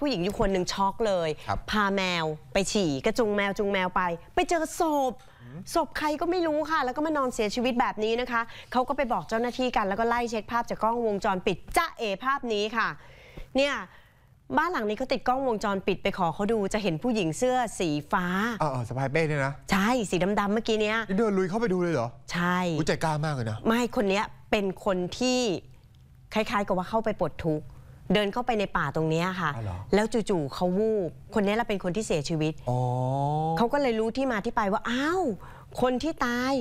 ผู้หญิงอยู่คนหนึ่งช็อกเลย พาแมวไปฉี่กระจุงแมวจุงแมวไป ไปเจอศพ ศพใครก็ไม่รู้ค่ะ แล้วก็มานอนเสียชีวิตแบบนี้นะคะ เขาก็ไปบอกเจ้าหน้าที่กันแล้วก็ไล่เช็คภาพจากกล้องวงจรปิดจ้าเอภาพนี้ค่ะ เนี่ยบ้านหลังนี้เขาติดกล้องวงจรปิดไปขอเขาดูจะเห็นผู้หญิงเสื้อสีฟ้าเออสะพายเป้เนี่ยนะใช่สีดำๆเมื่อกี้เนี้ยเดินลุยเข้าไปดูเลยเหรอใช่ใจกล้ามากเลยนะไม่คนเนี้ยเป็นคนที่คล้ายๆ กับว่าเข้าไปปลดทุกข์เดินเข้าไปในป่าตรงนี้ค่ะ แล้วจู่ๆเขาวูบ คนนี้เราเป็นคนที่เสียชีวิตเขาก็เลยรู้ที่มาที่ไปว่าอ้าว คนที่ตาย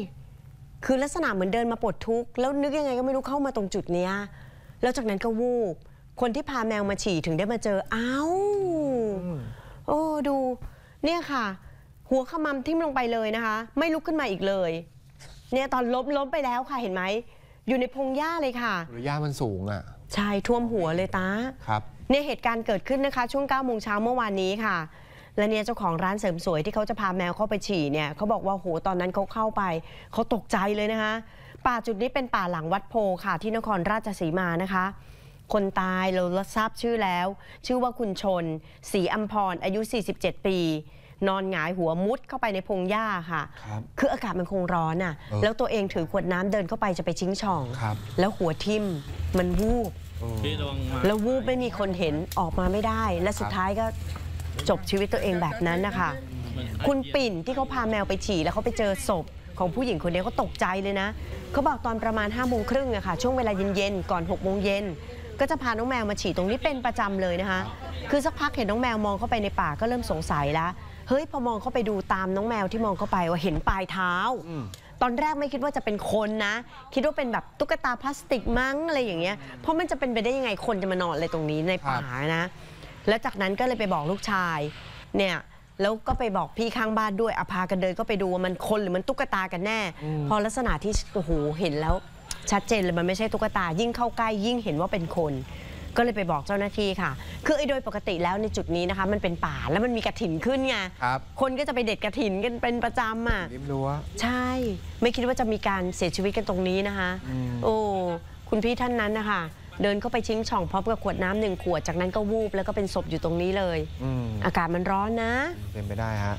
คือลักษณะเหมือนเดินมาปวดทุกข์แล้วนึกยังไงก็ไม่รู้เข้ามาตรงจุดนี้แล้วจากนั้นก็วูบ คนที่พาแมวมาฉี่ถึงได้มาเจอ อ้าว โอ้ ดู เนี่ยค่ะ หัวขมำทิ่มลงไปเลยนะคะ ไม่ลุกขึ้นมาอีกเลย เนี่ยตอนล้มล้มไปแล้วค่ะ เห็นไหม อยู่ในพงหญ้าเลยค่ะหรือหญ้ามันสูงอ่ะใช่ท่วมหัวเลยตาครับเนี่ยเหตุการณ์เกิดขึ้นนะคะ ช่วง9ก้าโมงเช้าเมื่อวานนี้ค่ะ และเนี่ยเจ้าของร้านเสริมสวยที่เขาจะพาแมวเข้าไปฉี่เนี่ยเขาบอกว่าโหตอนนั้นเขาเข้าไป เขาตกใจเลยนะคะ ป่าจุดนี้เป็นป่าหลังวัดโพค่ะ ที่นครราชสีมานะคะ คนตายเราทราบชื่อแล้ว ชื่อว่าคุณชนศรีอัมพรอายุ 47 ปี นอนหงายหัวมุดเข้าไปในพงหญ้าค่ะคืออากาศมันคงร้อนอ่ะแล้วตัวเองถือขวดน้ำเดินเข้าไปจะไปชิงช่อง แล้วหัวทิ่มมันวูบแล้ววูบไม่มีคนเห็นออกมาไม่ได้ และสุดท้ายก็จบชีวิตตัวเองแบบนั้นนะคะ คุณปิ่นที่เขาพาแมวไปฉี่แล้วเขาไปเจอศพของผู้หญิงคนนี้เขาตกใจเลยนะ เขาบอกตอนประมาณ5้าโมงครึ่งอะค่ะช่วงเวลาเย็นๆก่อน6กโมงเย็นก็จะพาน้องแมวมาฉี่ตรงนี้เป็นประจำเลยนะคะ คือสักพักเห็นน้องแมวมองเข้าไปในป่าก็เริ่มสงสัยแล้วเฮ้ยพอมองเข้าไปดูตามน้องแมวที่มองเข้าไปว่าเห็นปลายเท้าตอนแรกไม่คิดว่าจะเป็นคนนะ คิดว่าเป็นแบบตุ๊กตาพลาสติกมั้งอะไรอย่างเงี้ยเพราะมันจะเป็นไปได้ยังไงคนจะมานอนอะไรตรงนี้ในป่านะ แล้วจากนั้นก็เลยไปบอกลูกชาย เนี่ยแล้วก็ไปบอกพี่ข้างบ้านด้วยอพากันเดินก็ไปดูว่ามันคนหรือมันตุ๊กตากันแน่ พอลักษณะที่โอ้โหเห็นแล้ว ชัดเจนเลยมันไม่ใช่ตุ๊กตายิ่งเข้าใกล้ยิ่งเห็นว่าเป็นคนก็เลยไปบอกเจ้าหน้าที่ค่ะคือไอ้โดยปกติแล้วในจุดนี้นะคะ มันเป็นป่าแล้วมันมีกระถินขึ้นไงครับคนก็จะไปเด็ดกระถินกันเป็นประจำอ่ะริมรั้วใช่ ไม่คิดว่าจะมีการเสียชีวิตกันตรงนี้นะคะอโอ้คุณพี่ท่านนั้นนะคะ เดินเข้าไปชิงช่องพร้อมกับขวดน้ำหนึ่งขวดจากนั้นก็วูบ แล้วก็เป็นศพอยู่ตรงนี้เลยออากาศมันร้อนนะเป็นไปได้ฮะ